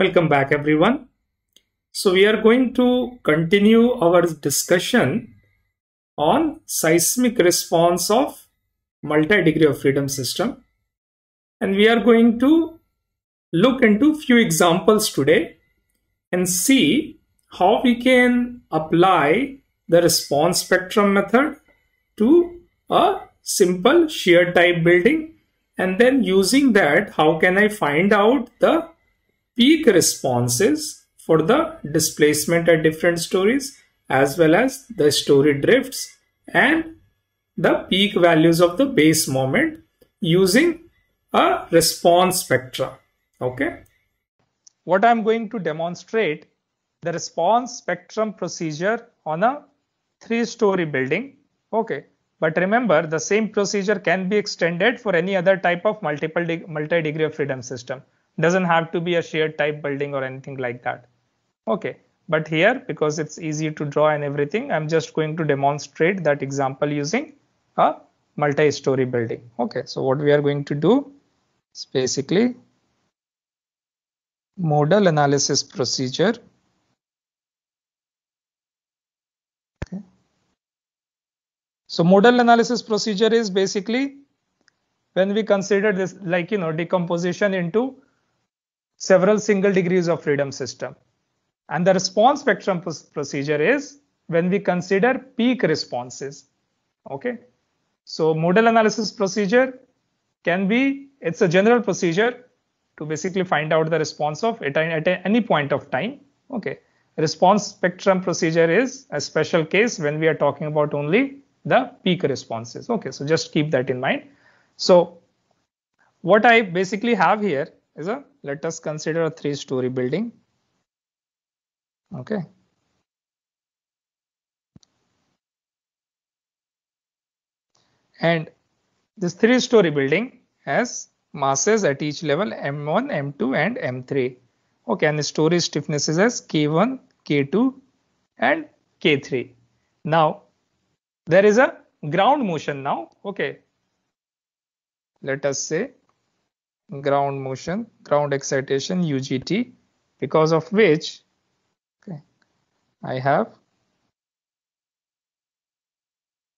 Welcome back everyone. So we are going to continue our discussion on seismic response of multi-degree of freedom system. And we are going to look into few examples today and see how we can apply the response spectrum method to a simple shear type building and then using that how can I find out the peak responses for the displacement at different stories as well as the story drifts and the peak values of the base moment using a response spectra. Okay. What I'm going to demonstrate the response spectrum procedure on a three story building. Okay. But remember the same procedure can be extended for any other type of multiple de multi degree of freedom system doesn't have to be a shared type building or anything like that okay but here because it's easy to draw and everything i'm just going to demonstrate that example using a multi-story building okay so what we are going to do is basically modal analysis procedure okay. so modal analysis procedure is basically when we consider this like you know decomposition into several single degrees of freedom system. And the response spectrum procedure is when we consider peak responses. Okay. So modal analysis procedure can be, it's a general procedure to basically find out the response of at any point of time. Okay. Response spectrum procedure is a special case when we are talking about only the peak responses. Okay. So just keep that in mind. So what I basically have here is a let us consider a three story building okay and this three story building has masses at each level m1 m2 and m3 okay and the storage stiffness is as k1 k2 and k3 now there is a ground motion now okay let us say ground motion, ground excitation UGT, because of which okay, I have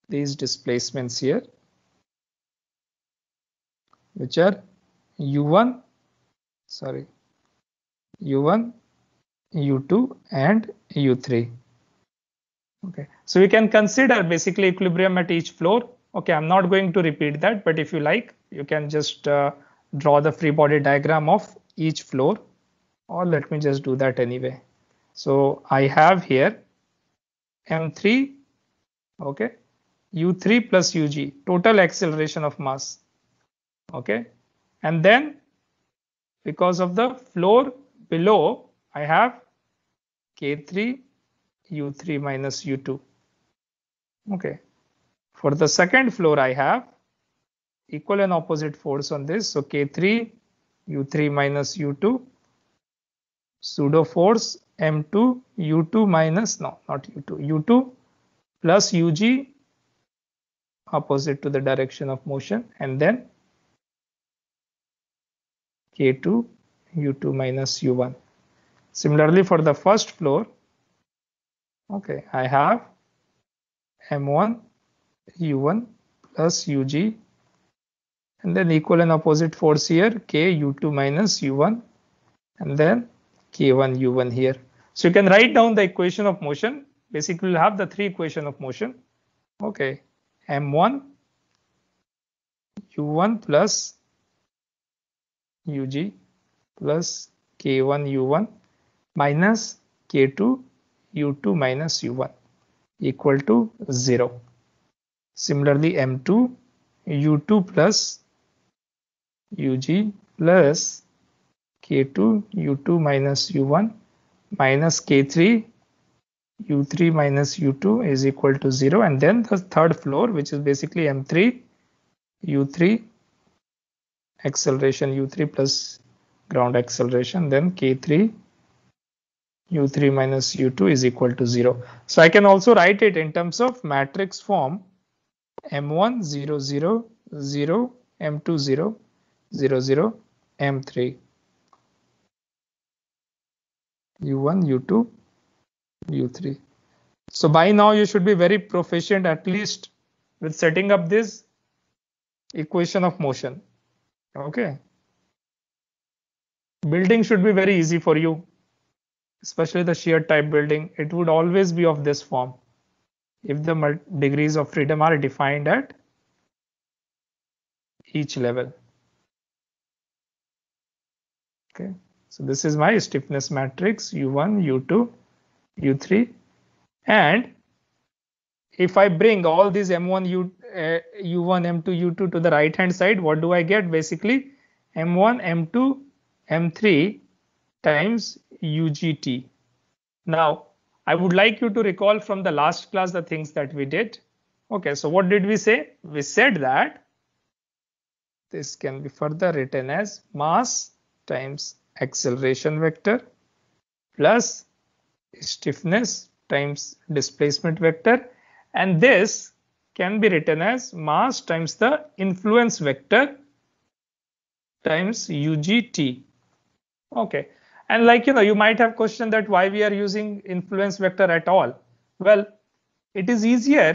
these displacements here, which are U1, sorry, U1, U2 and U3. Okay, so we can consider basically equilibrium at each floor. Okay, I'm not going to repeat that, but if you like, you can just uh, draw the free body diagram of each floor or let me just do that anyway. So I have here M3, okay, U3 plus UG, total acceleration of mass, okay. And then because of the floor below, I have K3, U3 minus U2, okay. For the second floor, I have equal and opposite force on this. So K3, U3 minus U2, pseudo force M2, U2 minus, no, not U2, U2 plus UG opposite to the direction of motion and then K2, U2 minus U1. Similarly, for the first floor, okay, I have M1, U1 plus UG and then equal and opposite force here k u2 minus u1 and then k1 u1 here so you can write down the equation of motion basically we'll have the three equation of motion okay m1 u1 plus ug plus k1 u1 minus k2 u2 minus u1 equal to 0 similarly m2 u2 plus ug plus k2 u2 minus u1 minus k3 u3 minus u2 is equal to 0 and then the third floor which is basically m3 u3 acceleration u3 plus ground acceleration then k3 u3 minus u2 is equal to 0. So I can also write it in terms of matrix form m1 0 0 0 m2 0 00 M3 U1 U2 U3 so by now you should be very proficient at least with setting up this equation of motion okay building should be very easy for you especially the shear type building it would always be of this form if the degrees of freedom are defined at each level Okay, so this is my stiffness matrix U1, U2, U3, and if I bring all these M1, U, uh, U1, M2, U2 to the right hand side, what do I get? Basically, M1, M2, M3 times UGT. Now, I would like you to recall from the last class the things that we did. Okay, so what did we say? We said that this can be further written as mass times acceleration vector plus stiffness times displacement vector and this can be written as mass times the influence vector times ugt okay and like you know you might have questioned that why we are using influence vector at all well it is easier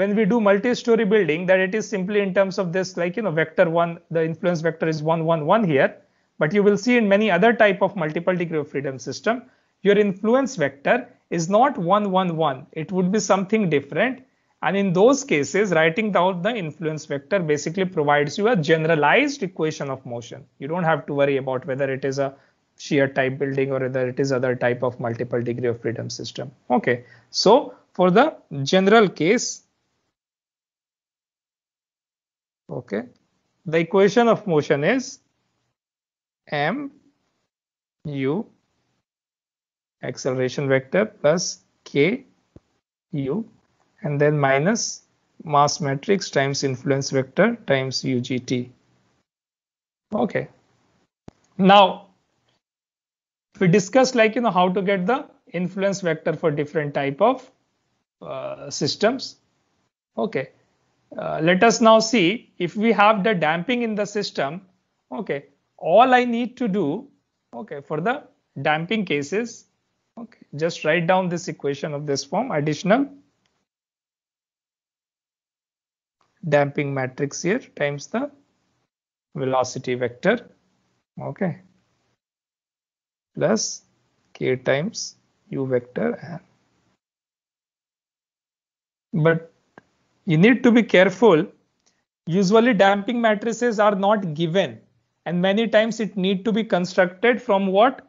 when we do multi-story building that it is simply in terms of this like you know vector one the influence vector is one one one here but you will see in many other type of multiple degree of freedom system, your influence vector is not 111. It would be something different. And in those cases, writing down the influence vector basically provides you a generalized equation of motion. You don't have to worry about whether it is a shear type building or whether it is other type of multiple degree of freedom system. Okay, so for the general case, okay, the equation of motion is m u acceleration vector plus k u and then minus mass matrix times influence vector times ugt. Okay. Now, we discussed like, you know, how to get the influence vector for different type of uh, systems. Okay. Uh, let us now see if we have the damping in the system. Okay all I need to do, okay, for the damping cases, okay, just write down this equation of this form, additional damping matrix here times the velocity vector, okay, plus k times u vector But you need to be careful. Usually damping matrices are not given and many times it need to be constructed from what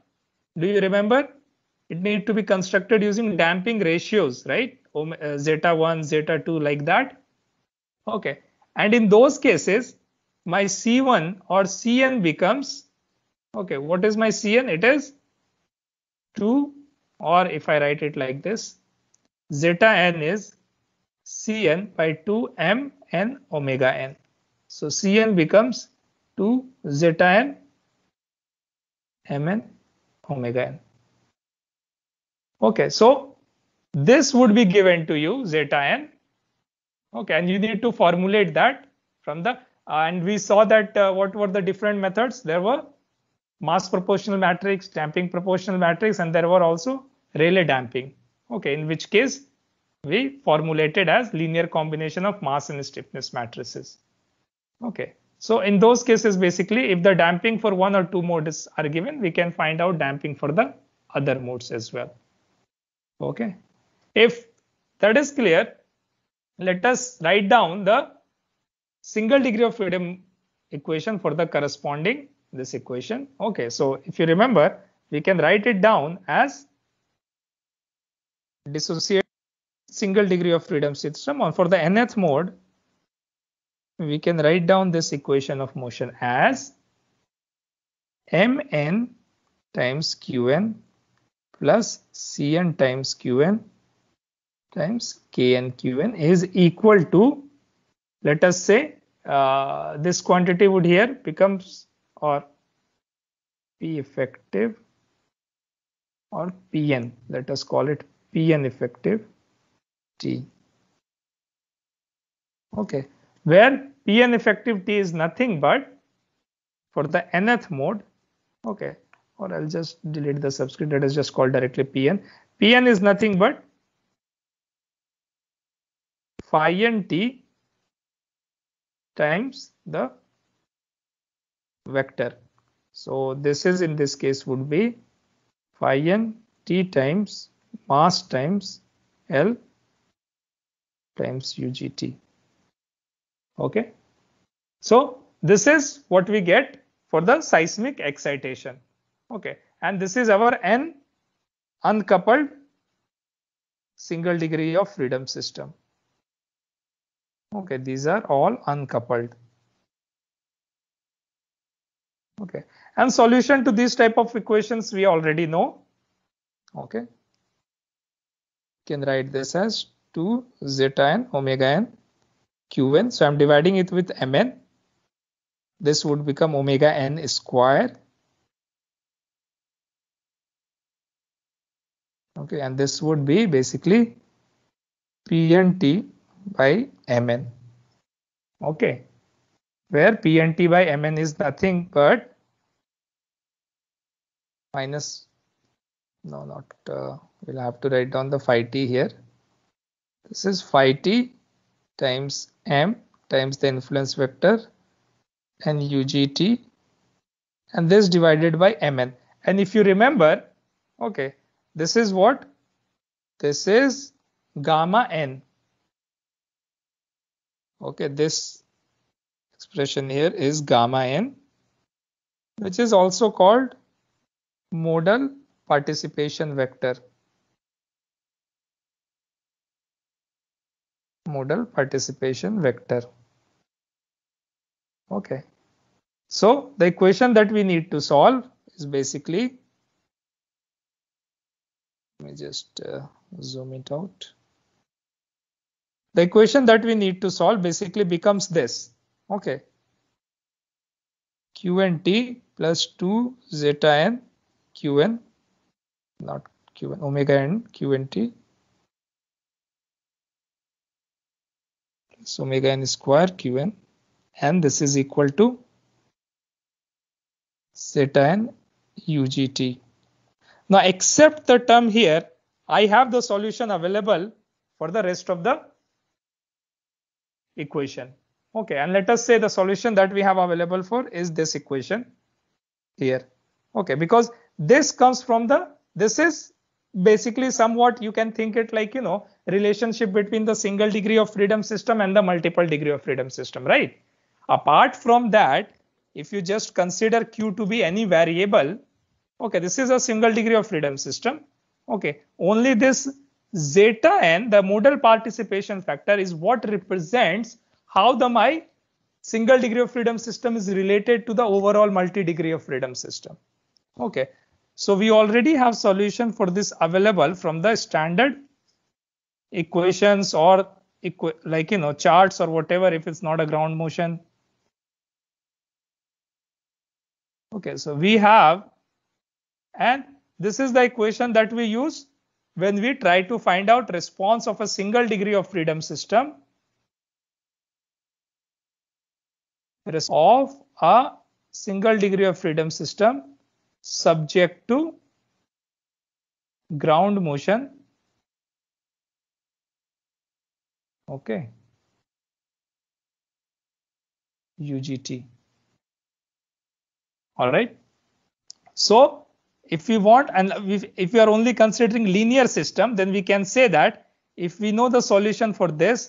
do you remember it need to be constructed using damping ratios right uh, zeta 1 zeta 2 like that okay and in those cases my c1 or cn becomes okay what is my cn it is 2 or if i write it like this zeta n is cn by 2 m n omega n so cn becomes to zeta n, mn, omega n. Okay, so this would be given to you zeta n. Okay, and you need to formulate that from the uh, and we saw that uh, what were the different methods? There were mass proportional matrix, damping proportional matrix, and there were also Rayleigh damping. Okay, in which case we formulated as linear combination of mass and stiffness matrices. Okay. So in those cases, basically, if the damping for one or two modes are given, we can find out damping for the other modes as well. Okay. If that is clear, let us write down the single degree of freedom equation for the corresponding this equation. Okay, so if you remember, we can write it down as dissociate single degree of freedom system or for the nth mode we can write down this equation of motion as mn times qn plus cn times qn times kn qn is equal to let us say uh, this quantity would here becomes or p effective or pn let us call it pn effective t okay where Pn effective T is nothing but for the nth mode, okay, or I'll just delete the subscript that is just called directly Pn. Pn is nothing but phi n t times the vector. So this is in this case would be phi n t times mass times L times UGT. Okay. So this is what we get for the seismic excitation. Okay. And this is our N uncoupled single degree of freedom system. Okay. These are all uncoupled. Okay. And solution to these type of equations we already know. Okay. can write this as 2 zeta and omega n Qn. So I'm dividing it with Mn. This would become omega n square. Okay, and this would be basically PNT by Mn. Okay, where PNT by Mn is nothing but minus, no, not, uh, we'll have to write down the phi t here. This is phi t times m times the influence vector and ugt and this divided by mn and if you remember okay this is what this is gamma n okay this expression here is gamma n which is also called modal participation vector Moodle participation vector. Okay. So the equation that we need to solve is basically, let me just uh, zoom it out. The equation that we need to solve basically becomes this. Okay. Q and T plus 2 zeta n Q n, not Q n, omega n Q and T So omega n square Qn and this is equal to zeta n UGT. Now except the term here, I have the solution available for the rest of the equation. Okay, and let us say the solution that we have available for is this equation here. Okay, because this comes from the, this is basically somewhat you can think it like you know relationship between the single degree of freedom system and the multiple degree of freedom system right apart from that if you just consider q to be any variable okay this is a single degree of freedom system okay only this zeta n the modal participation factor is what represents how the my single degree of freedom system is related to the overall multi degree of freedom system okay so we already have solution for this available from the standard equations or equ like, you know, charts or whatever if it's not a ground motion. Okay, so we have, and this is the equation that we use when we try to find out response of a single degree of freedom system of a single degree of freedom system subject to ground motion okay ugt all right so if we want and if we are only considering linear system then we can say that if we know the solution for this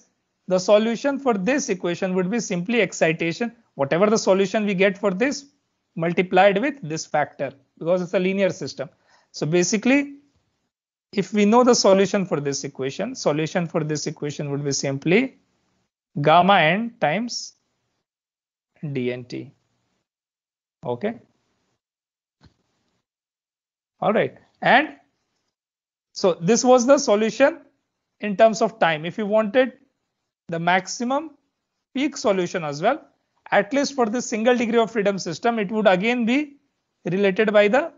the solution for this equation would be simply excitation whatever the solution we get for this multiplied with this factor because it's a linear system. So basically, if we know the solution for this equation, solution for this equation would be simply gamma n times dnt. Okay. All right. And so this was the solution in terms of time. If you wanted the maximum peak solution as well, at least for the single degree of freedom system, it would again be related by the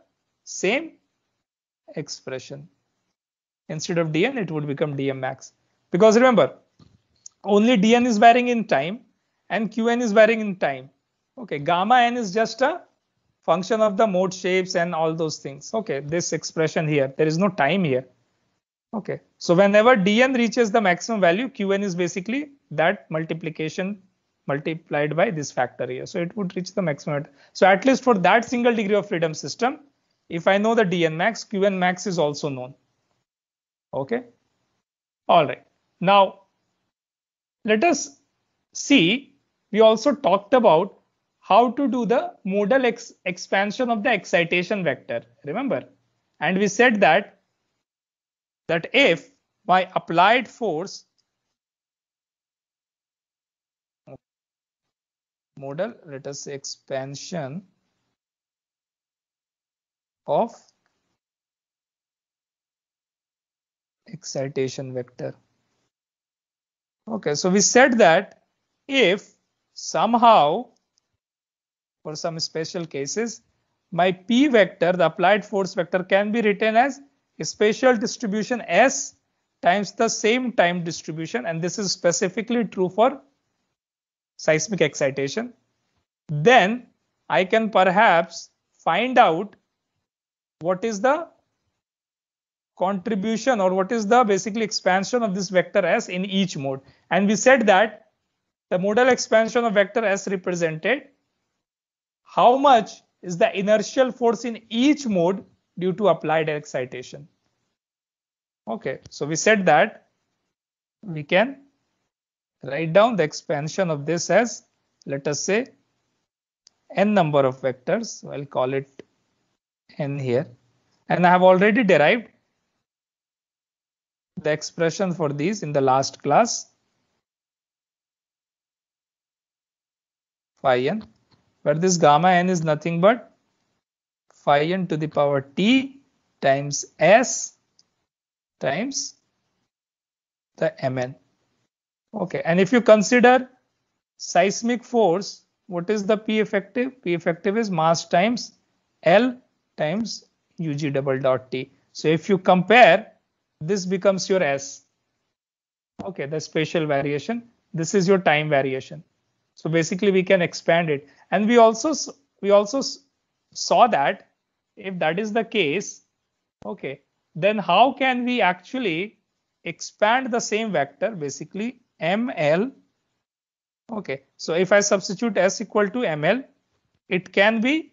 same expression. Instead of dn, it would become dm max. Because remember, only dn is varying in time and qn is varying in time. Okay, gamma n is just a function of the mode shapes and all those things. Okay, this expression here, there is no time here. Okay, so whenever dn reaches the maximum value, qn is basically that multiplication multiplied by this factor here. So it would reach the maximum. So at least for that single degree of freedom system, if I know the dn max, qn max is also known. Okay. All right. Now, let us see. We also talked about how to do the modal ex expansion of the excitation vector. Remember, and we said that that if my applied force model let us say expansion of excitation vector okay so we said that if somehow for some special cases my p vector the applied force vector can be written as a spatial distribution s times the same time distribution and this is specifically true for seismic excitation, then I can perhaps find out what is the contribution or what is the basically expansion of this vector S in each mode. And we said that the modal expansion of vector S represented how much is the inertial force in each mode due to applied excitation. Okay, so we said that we can write down the expansion of this as let us say n number of vectors i'll call it n here and i have already derived the expression for these in the last class phi n where this gamma n is nothing but phi n to the power t times s times the mn Okay, and if you consider seismic force, what is the P effective? P effective is mass times L times UG double dot T. So if you compare, this becomes your S. Okay, the spatial variation. This is your time variation. So basically we can expand it. And we also we also saw that if that is the case, okay, then how can we actually expand the same vector basically ml okay so if i substitute s equal to ml it can be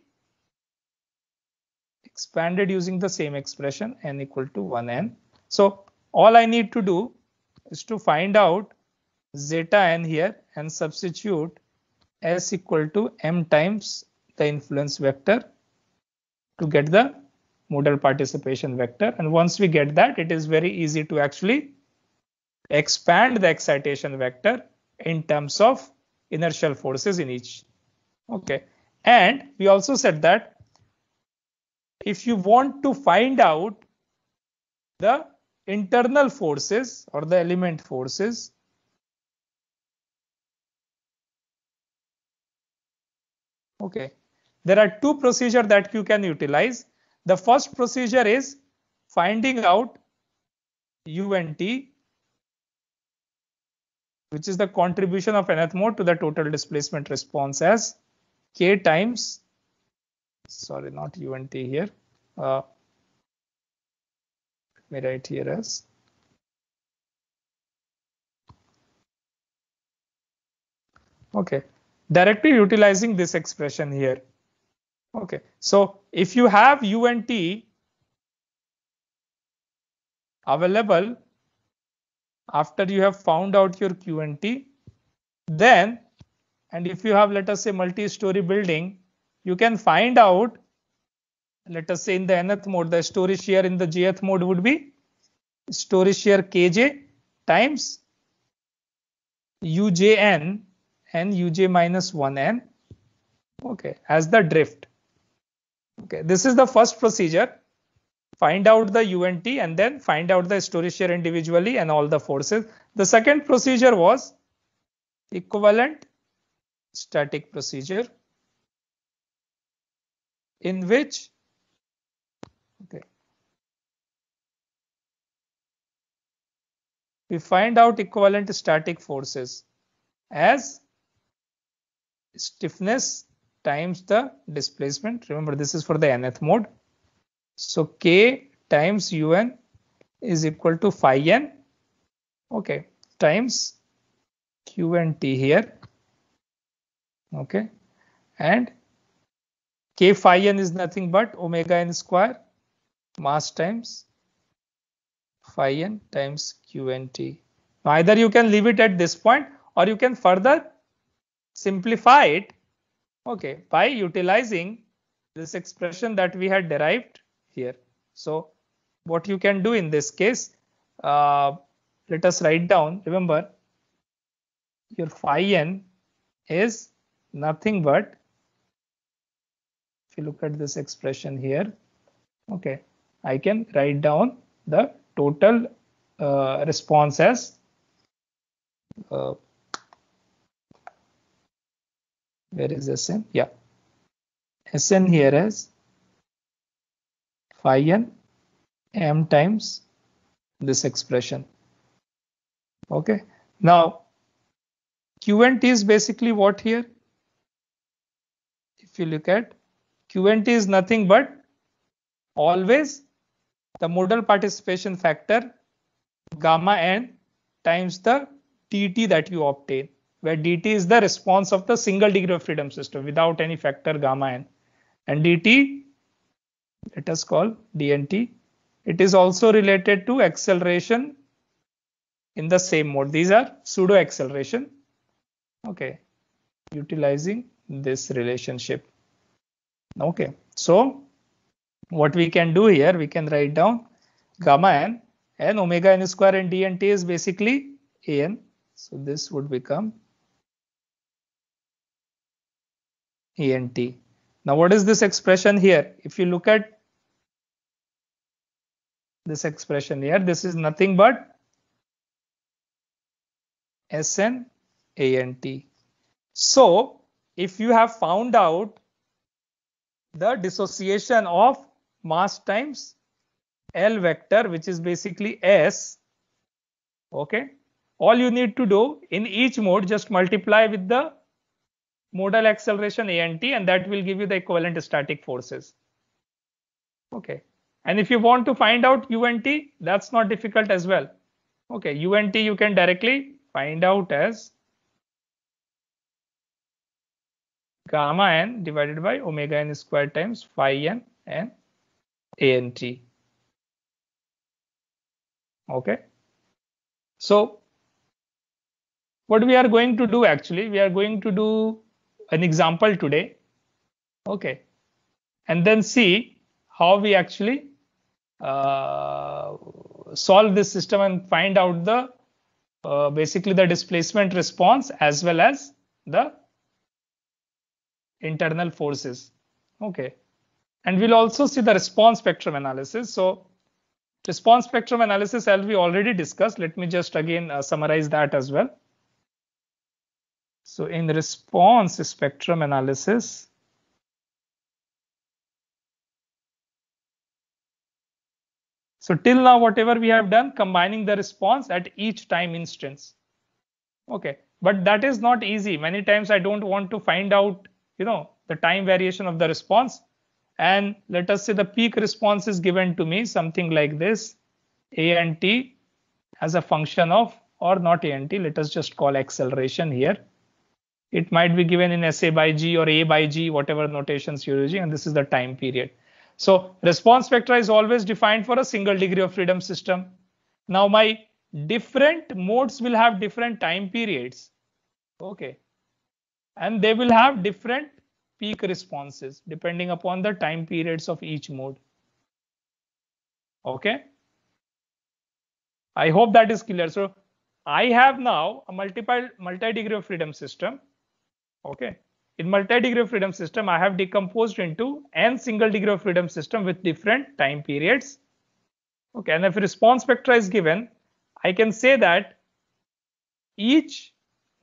expanded using the same expression n equal to 1n so all i need to do is to find out zeta n here and substitute s equal to m times the influence vector to get the modal participation vector and once we get that it is very easy to actually expand the excitation vector in terms of inertial forces in each. Okay. And we also said that if you want to find out the internal forces or the element forces okay there are two procedure that you can utilize the first procedure is finding out u and t which is the contribution of nth mode to the total displacement response as k times sorry not u and t here uh, let me write here as okay directly utilizing this expression here okay so if you have u and t available after you have found out your QNT, then, and if you have, let us say, multi-story building, you can find out, let us say in the nth mode, the storage share in the jth mode would be storage share kj times ujn and uj minus 1n, okay, as the drift. Okay, this is the first procedure find out the unt and then find out the storage share individually and all the forces the second procedure was equivalent static procedure in which okay we find out equivalent static forces as stiffness times the displacement remember this is for the nth mode so K times Un is equal to phi n. Okay, times Q and T here. Okay, and K phi n is nothing but omega n square mass times phi n times Q and T. Now either you can leave it at this point or you can further simplify it okay by utilizing this expression that we had derived here. So what you can do in this case, uh, let us write down, remember your phi n is nothing but, if you look at this expression here, okay, I can write down the total uh, response as uh, where is SN? Yeah, SN here is phi n m times this expression. Okay. Now, Qnt is basically what here? If you look at Qnt is nothing but always the modal participation factor gamma n times the dt that you obtain, where dt is the response of the single degree of freedom system without any factor gamma n. And dt let us call DNT. It is also related to acceleration in the same mode. These are pseudo acceleration. Okay, utilizing this relationship. Okay, so what we can do here, we can write down gamma n and omega n square and dnt is basically an. So this would become ent. Now what is this expression here? If you look at this expression here. This is nothing but Sn ANT. So if you have found out the dissociation of mass times L vector, which is basically S, okay, all you need to do in each mode, just multiply with the modal acceleration ANT and that will give you the equivalent static forces. Okay, and if you want to find out UNT, that's not difficult as well. Okay, UNT you can directly find out as gamma n divided by omega n squared times phi n and ant. Okay. So what we are going to do actually, we are going to do an example today. Okay. And then see how we actually uh, solve this system and find out the uh, basically the displacement response as well as the internal forces okay and we'll also see the response spectrum analysis so response spectrum analysis as we already discussed let me just again uh, summarize that as well so in response spectrum analysis So till now, whatever we have done, combining the response at each time instance. Okay, but that is not easy. Many times I don't want to find out, you know, the time variation of the response. And let us say the peak response is given to me something like this, a and t as a function of or not a and t. Let us just call acceleration here. It might be given in SA by g or a by g, whatever notations you're using, and this is the time period. So response vector is always defined for a single degree of freedom system. Now my different modes will have different time periods. Okay. And they will have different peak responses depending upon the time periods of each mode. Okay. I hope that is clear. So I have now a multiple multi-degree of freedom system. Okay. In multi-degree of freedom system, I have decomposed into n single degree of freedom system with different time periods. Okay, and if response spectra is given, I can say that each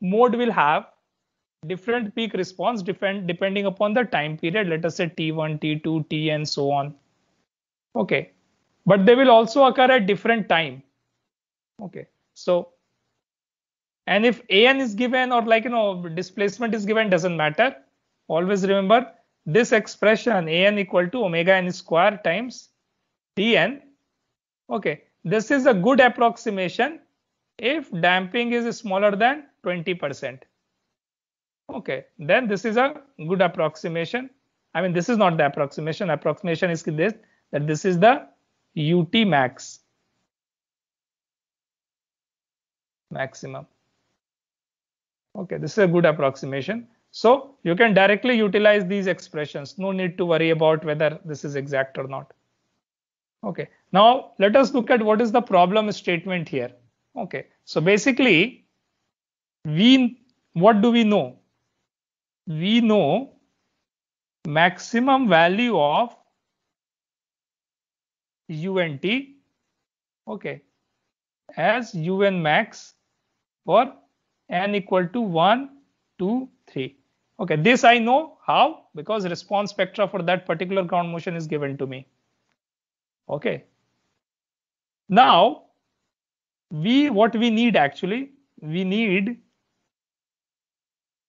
mode will have different peak response depend, depending upon the time period. Let us say T1, T2, T and so on. Okay, but they will also occur at different time. Okay, so and if an is given or like, you know, displacement is given, doesn't matter. Always remember this expression an equal to omega n square times dn. Okay, this is a good approximation if damping is smaller than 20%. Okay, then this is a good approximation. I mean, this is not the approximation. Approximation is this, that this is the UT max maximum. Okay, this is a good approximation. So you can directly utilize these expressions. No need to worry about whether this is exact or not. Okay, now let us look at what is the problem statement here. Okay, so basically, we what do we know? We know maximum value of unt okay as un max for n equal to 1, 2, 3. Okay, this I know how because response spectra for that particular ground motion is given to me. Okay. Now, we what we need actually, we need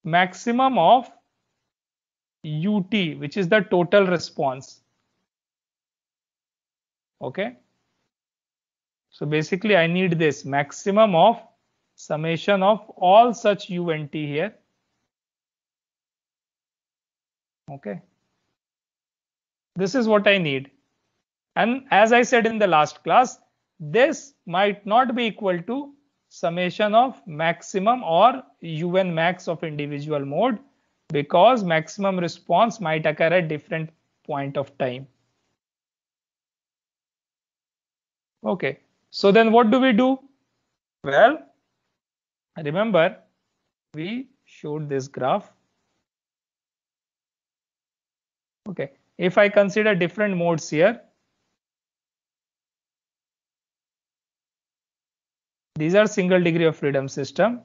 maximum of ut, which is the total response. Okay. So basically I need this maximum of summation of all such u and t here okay this is what i need and as i said in the last class this might not be equal to summation of maximum or un max of individual mode because maximum response might occur at different point of time okay so then what do we do well remember we showed this graph okay if i consider different modes here these are single degree of freedom system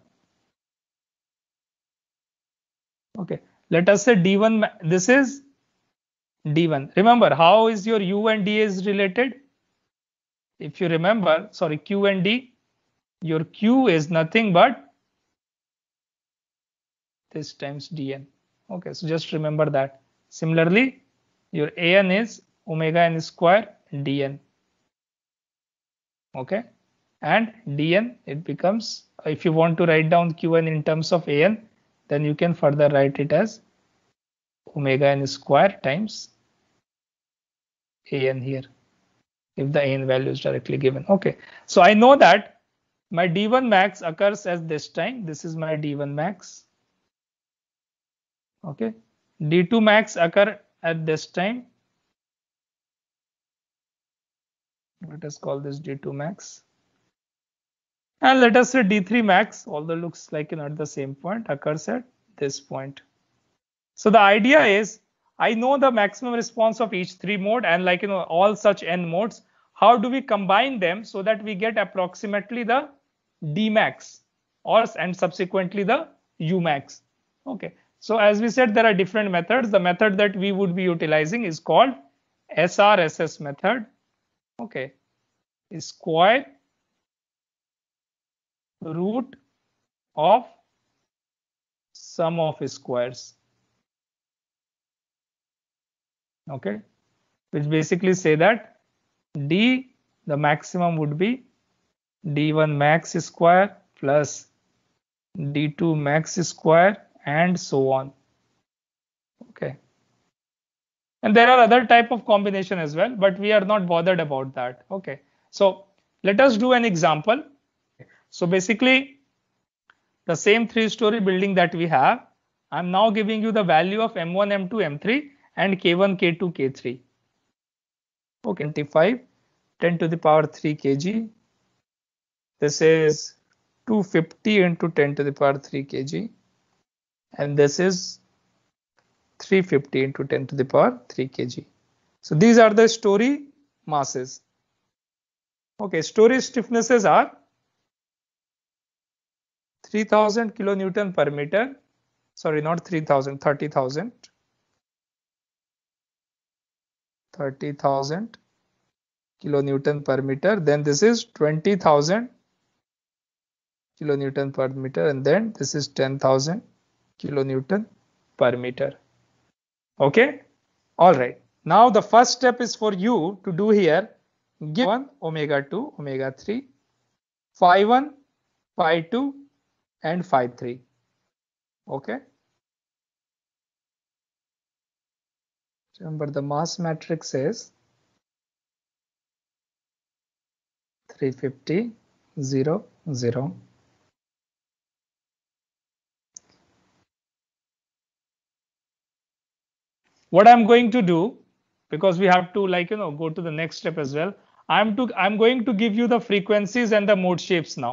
okay let us say d1 this is d1 remember how is your u and d is related if you remember sorry q and d your q is nothing but this times dn okay so just remember that similarly your an is omega n square dn okay and dn it becomes if you want to write down qn in terms of an then you can further write it as omega n square times an here if the an value is directly given okay so i know that my d1 max occurs as this time this is my d1 max okay d2 max occur at this time let us call this d2 max and let us say d3 max although looks like not the same point occurs at this point so the idea is i know the maximum response of each three mode and like you know all such n modes how do we combine them so that we get approximately the D max, or and subsequently the Umax. Okay. So as we said, there are different methods. The method that we would be utilizing is called SRSS method. Okay. square root of sum of squares. Okay. Which basically say that D, the maximum would be d1 max square plus d2 max square and so on okay and there are other type of combination as well but we are not bothered about that okay so let us do an example so basically the same three story building that we have i'm now giving you the value of m1 m2 m3 and k1 k2 k3 okay 25 10 to the power 3 kg this is 250 into 10 to the power 3 kg. And this is 350 into 10 to the power 3 kg. So these are the story masses. Okay, story stiffnesses are 3000 kilonewton per meter. Sorry, not 3000, 30,000. 30,000 kilonewton per meter. Then this is 20,000 kilonewton per meter and then this is 10,000 kilonewton per meter. Okay. All right. Now the first step is for you to do here. Give 1, omega 2, omega 3, phi 1, phi 2 and phi 3. Okay. Remember the mass matrix is 350, 0, 0. what i'm going to do because we have to like you know go to the next step as well i'm to i'm going to give you the frequencies and the mode shapes now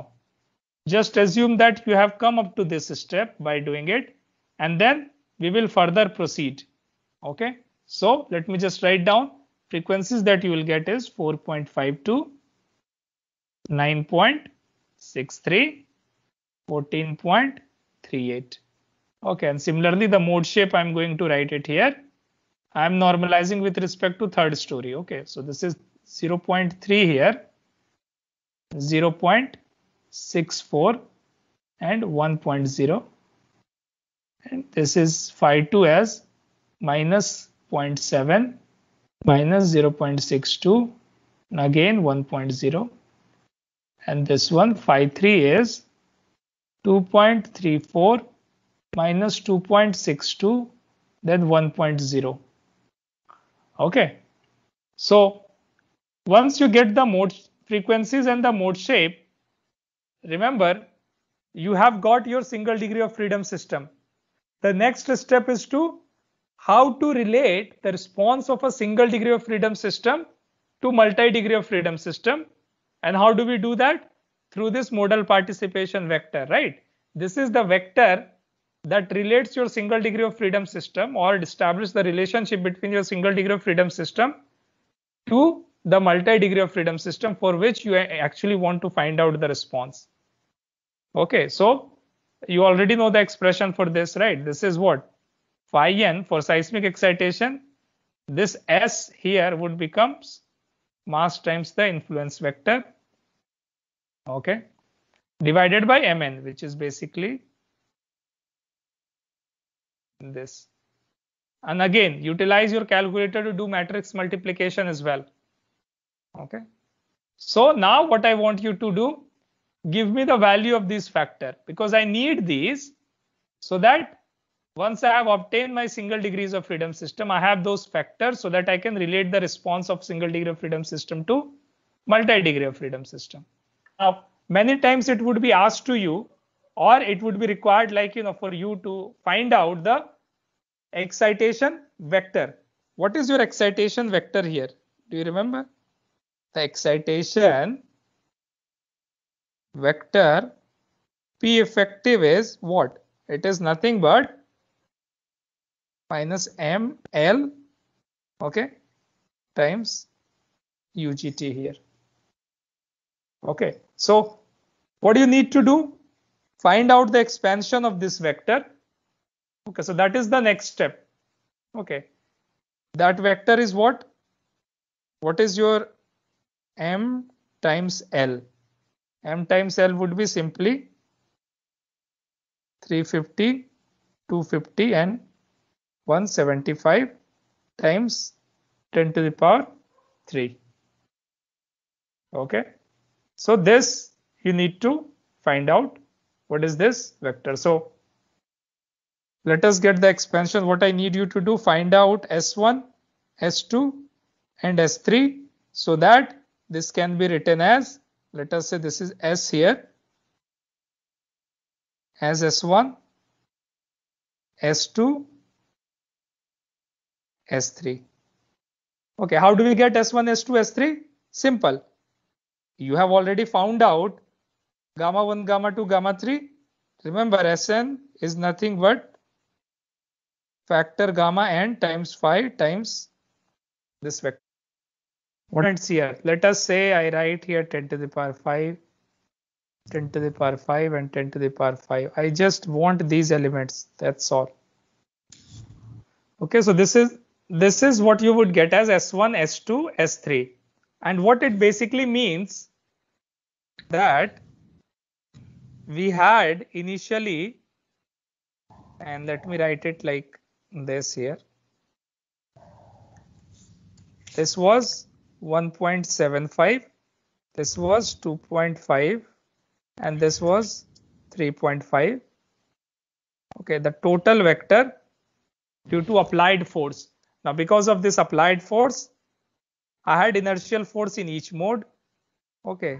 just assume that you have come up to this step by doing it and then we will further proceed okay so let me just write down frequencies that you will get is 4.52 9.63 14.38 okay and similarly the mode shape i'm going to write it here I'm normalizing with respect to third story. Okay, so this is 0.3 here, 0.64 and 1.0. And this is phi 2 as minus 0.7 minus 0.62 and again 1.0 and this one phi 3 is 2.34 minus 2.62 then 1.0 Okay. So once you get the mode frequencies and the mode shape, remember you have got your single degree of freedom system. The next step is to how to relate the response of a single degree of freedom system to multi-degree of freedom system. And how do we do that? Through this modal participation vector, right? This is the vector that relates your single degree of freedom system or it establishes the relationship between your single degree of freedom system to the multi degree of freedom system for which you actually want to find out the response. Okay, so you already know the expression for this, right? This is what phi n for seismic excitation. This S here would become mass times the influence vector. Okay, divided by mn, which is basically this. And again, utilize your calculator to do matrix multiplication as well. Okay. So now what I want you to do, give me the value of this factor because I need these so that once I have obtained my single degrees of freedom system, I have those factors so that I can relate the response of single degree of freedom system to multi-degree of freedom system. Now, many times it would be asked to you or it would be required like you know for you to find out the excitation vector what is your excitation vector here do you remember the excitation vector p effective is what it is nothing but minus m l okay times ugt here okay so what do you need to do find out the expansion of this vector. Okay, so that is the next step. Okay, that vector is what? What is your m times l? m times l would be simply 350, 250 and 175 times 10 to the power 3. Okay, so this you need to find out what is this vector? So let us get the expansion. What I need you to do, find out S1, S2 and S3 so that this can be written as, let us say this is S here, as S1, S2, S3. Okay, how do we get S1, S2, S3? Simple. You have already found out gamma 1, gamma 2, gamma 3. Remember Sn is nothing but factor gamma n times five times this vector. What happens here? Let us say I write here 10 to the power 5, 10 to the power 5 and 10 to the power 5. I just want these elements. That's all. Okay, so this is this is what you would get as S1, S2, S3. And what it basically means that we had initially, and let me write it like this here. This was 1.75, this was 2.5, and this was 3.5. Okay, the total vector due to applied force. Now, because of this applied force, I had inertial force in each mode. Okay,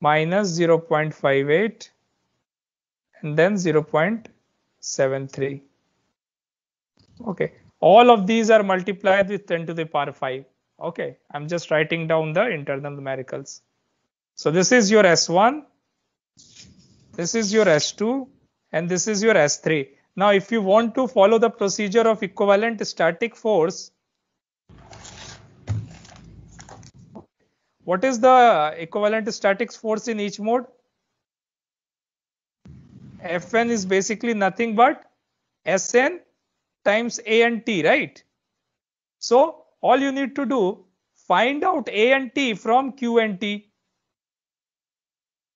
minus 0.58 and then 0.73. Okay, all of these are multiplied with 10 to the power 5. Okay, I'm just writing down the internal numericals. So this is your S1, this is your S2, and this is your S3. Now, if you want to follow the procedure of equivalent static force, What is the equivalent static force in each mode? Fn is basically nothing but Sn times A and T, right? So all you need to do, find out A and T from Q and T.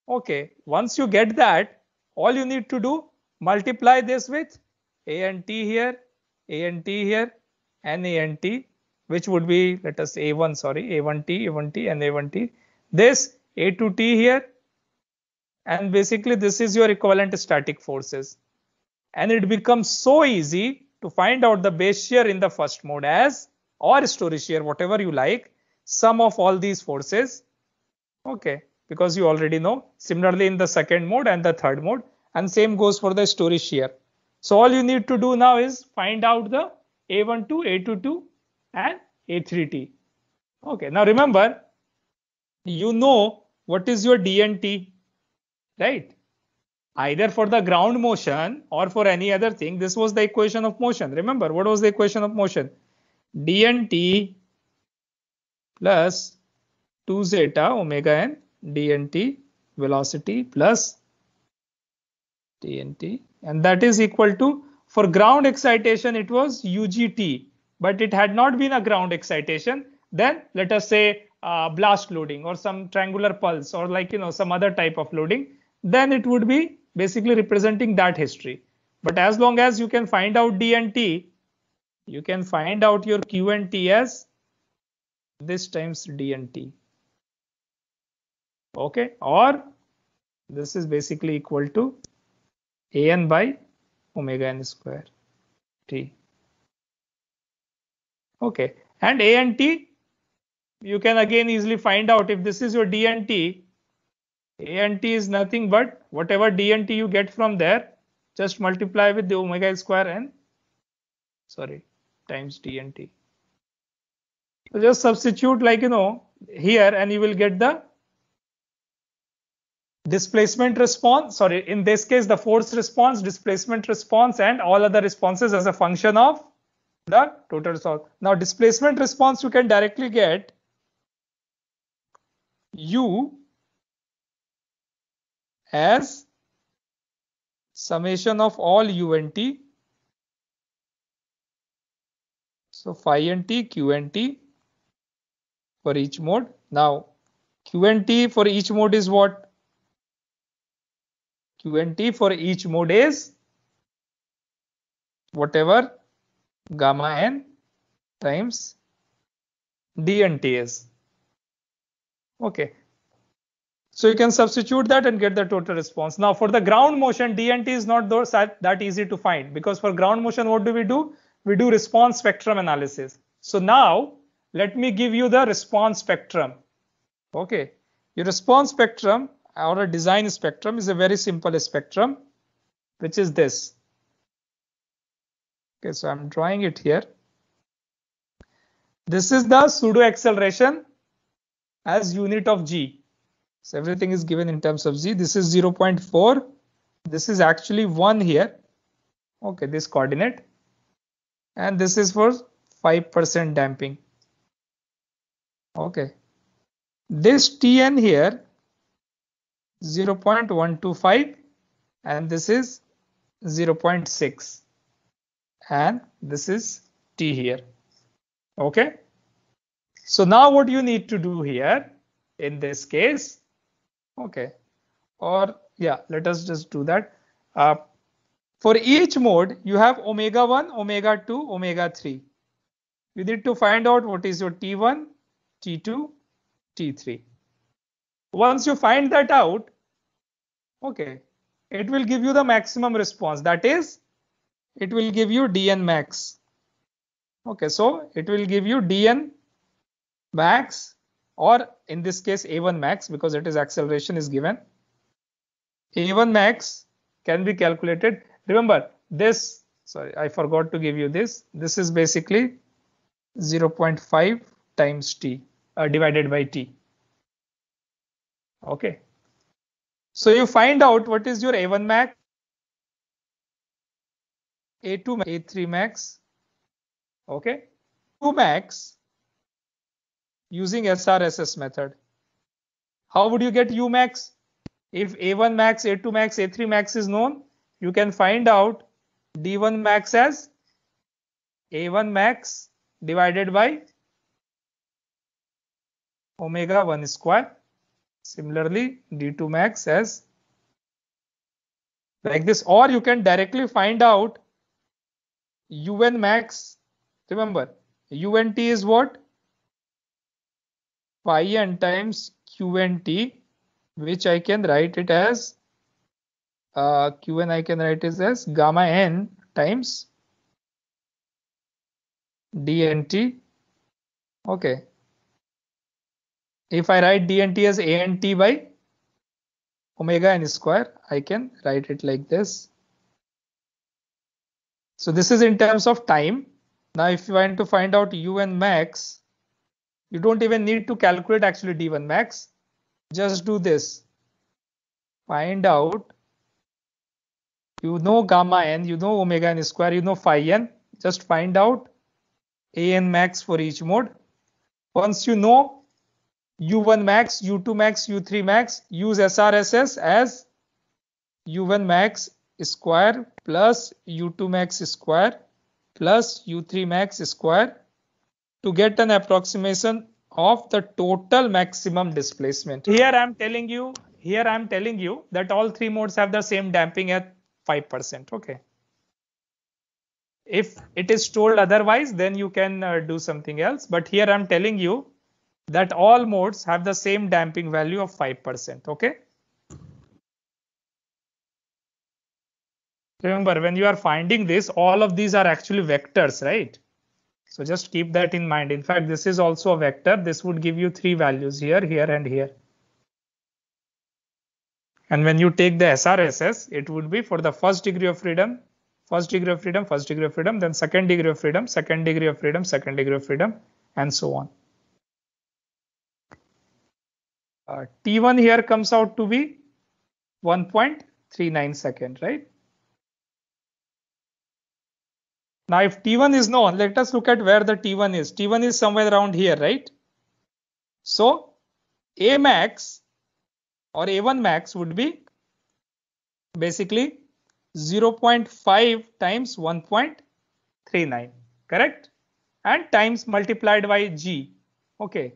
Okay, once you get that, all you need to do, multiply this with A and T here, A and T here, and A and T which would be let us a1 sorry a1t a1t and a1t this a2t here and basically this is your equivalent static forces and it becomes so easy to find out the base shear in the first mode as or story shear whatever you like sum of all these forces okay because you already know similarly in the second mode and the third mode and same goes for the story shear so all you need to do now is find out the a12 a22 and A3T. Okay, now remember, you know what is your DNT, right? Either for the ground motion or for any other thing, this was the equation of motion. Remember, what was the equation of motion? DNT plus 2 zeta omega n DNT velocity plus TNT and that is equal to for ground excitation it was UGT but it had not been a ground excitation, then let us say uh, blast loading or some triangular pulse or like, you know, some other type of loading, then it would be basically representing that history. But as long as you can find out D and T, you can find out your Q and T as this times D and T. Okay, or this is basically equal to an by omega n square t. Okay. And A and T, you can again easily find out if this is your D and T. A and T is nothing but whatever D and T you get from there, just multiply with the omega square and sorry, times D and T. So just substitute like, you know, here and you will get the displacement response sorry in this case the force response displacement response and all other responses as a function of the total response. Now displacement response you can directly get U as summation of all U and T. So phi and T, Q and T for each mode. Now Q and T for each mode is what? Q and T for each mode is whatever gamma n times dnts. Okay. So you can substitute that and get the total response. Now for the ground motion, dnt is not that easy to find because for ground motion, what do we do? We do response spectrum analysis. So now let me give you the response spectrum. Okay. Your response spectrum or a design spectrum is a very simple spectrum, which is this. Okay, so I'm drawing it here. This is the pseudo acceleration as unit of g. So everything is given in terms of g. This is 0.4. This is actually 1 here. Okay, this coordinate. And this is for 5% damping. Okay. This Tn here 0.125 and this is 0.6 and this is t here. Okay. So now what you need to do here in this case, okay, or yeah, let us just do that. Uh, for each mode, you have omega 1, omega 2, omega 3. You need to find out what is your T1, T2, T3. Once you find that out, okay, it will give you the maximum response. That is it will give you dn max okay so it will give you dn max or in this case a1 max because it is acceleration is given a1 max can be calculated remember this sorry i forgot to give you this this is basically 0.5 times t uh, divided by t okay so you find out what is your a1 max a2, A3 max, okay, 2 max using SRSS method. How would you get U max? If A1 max, A2 max, A3 max is known, you can find out D1 max as A1 max divided by omega 1 square. Similarly, D2 max as like this or you can directly find out un max remember unt is what pi n times qnt which i can write it as uh, qn i can write it as gamma n times dnt okay if i write dnt as ant by omega n square i can write it like this so this is in terms of time. Now, if you want to find out U and max, you don't even need to calculate actually D1 max. Just do this. Find out. You know gamma n, you know omega n square, you know phi n. Just find out A n max for each mode. Once you know U1 max, U2 max, U3 max, use SRSS as U1 max square plus u2 max square plus u3 max square to get an approximation of the total maximum displacement. Here I am telling you, here I am telling you that all three modes have the same damping at 5%. Okay. If it is told otherwise, then you can uh, do something else. But here I'm telling you that all modes have the same damping value of 5%. Okay. remember when you are finding this all of these are actually vectors right so just keep that in mind in fact this is also a vector this would give you three values here here and here and when you take the srss it would be for the first degree of freedom first degree of freedom first degree of freedom then second degree of freedom second degree of freedom second degree of freedom and so on uh, t1 here comes out to be 1.39 second right Now, if T1 is known, let us look at where the T1 is. T1 is somewhere around here, right? So, A max or A1 max would be basically 0.5 times 1.39, correct? And times multiplied by G, okay,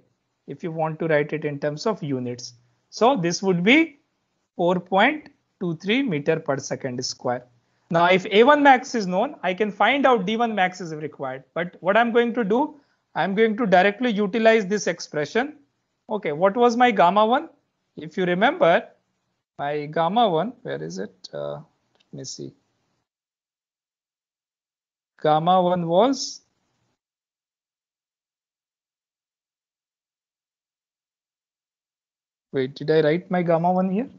if you want to write it in terms of units. So, this would be 4.23 meter per second square. Now, if A1 max is known, I can find out D1 max is required. But what I'm going to do, I'm going to directly utilize this expression. Okay, what was my gamma 1? If you remember, my gamma 1, where is it? Uh, let me see. Gamma 1 was Wait, did I write my gamma 1 here?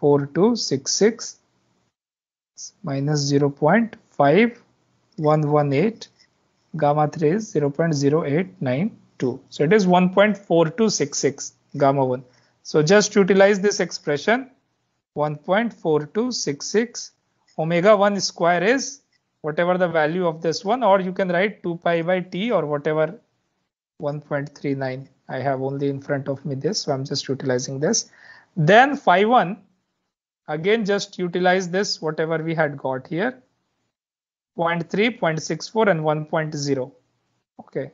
4266 minus 0.5118 gamma 3 is 0.0892 so it is 1.4266 gamma 1 so just utilize this expression 1.4266 omega 1 square is whatever the value of this one or you can write 2 pi by t or whatever 1.39 i have only in front of me this so i'm just utilizing this then phi 1 Again, just utilize this, whatever we had got here, 0 0.3, 0.64 and 1.0. Okay,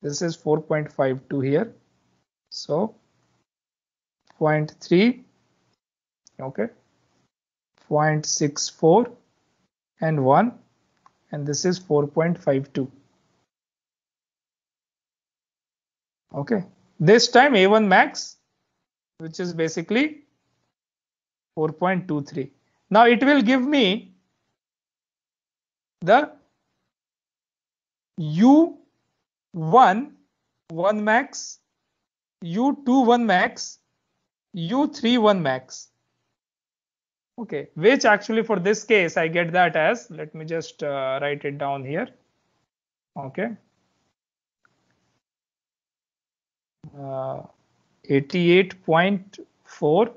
this is 4.52 here. So 0.3, okay, 0.64 and 1 and this is 4.52. Okay, this time A1 max, which is basically 4.23 now it will give me the u1 1 max u2 1 max u3 1 max okay which actually for this case i get that as let me just uh, write it down here okay uh, 88.4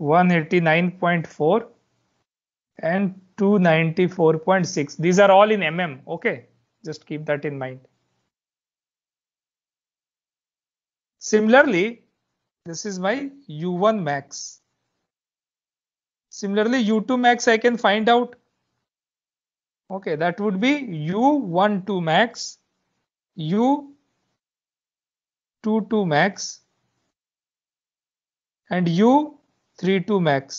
189.4 and 294.6 these are all in mm okay just keep that in mind similarly this is my u1 max similarly u2 max i can find out okay that would be u12 max u22 max and u 3 to max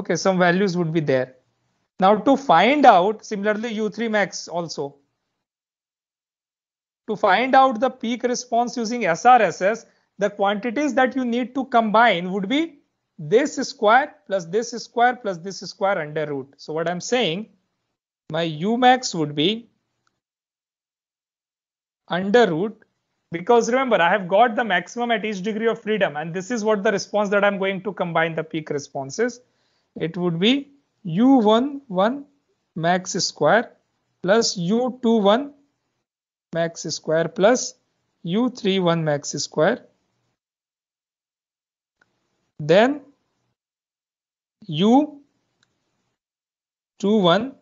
okay some values would be there now to find out similarly u3 max also to find out the peak response using srss the quantities that you need to combine would be this square plus this square plus this square under root so what i'm saying my u max would be under root because remember i have got the maximum at each degree of freedom and this is what the response that i'm going to combine the peak responses it would be u11 max square plus u21 max square plus u31 max square then u21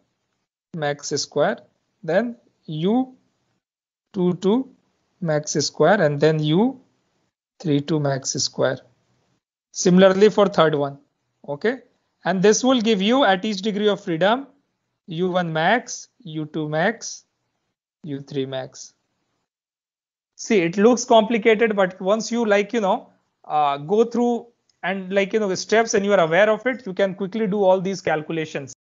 max square then u22 max square and then u 3 to max square. Similarly for third one. Okay. And this will give you at each degree of freedom u1 max, u2 max, u3 max. See, it looks complicated, but once you like, you know, uh, go through and like, you know, the steps and you are aware of it, you can quickly do all these calculations.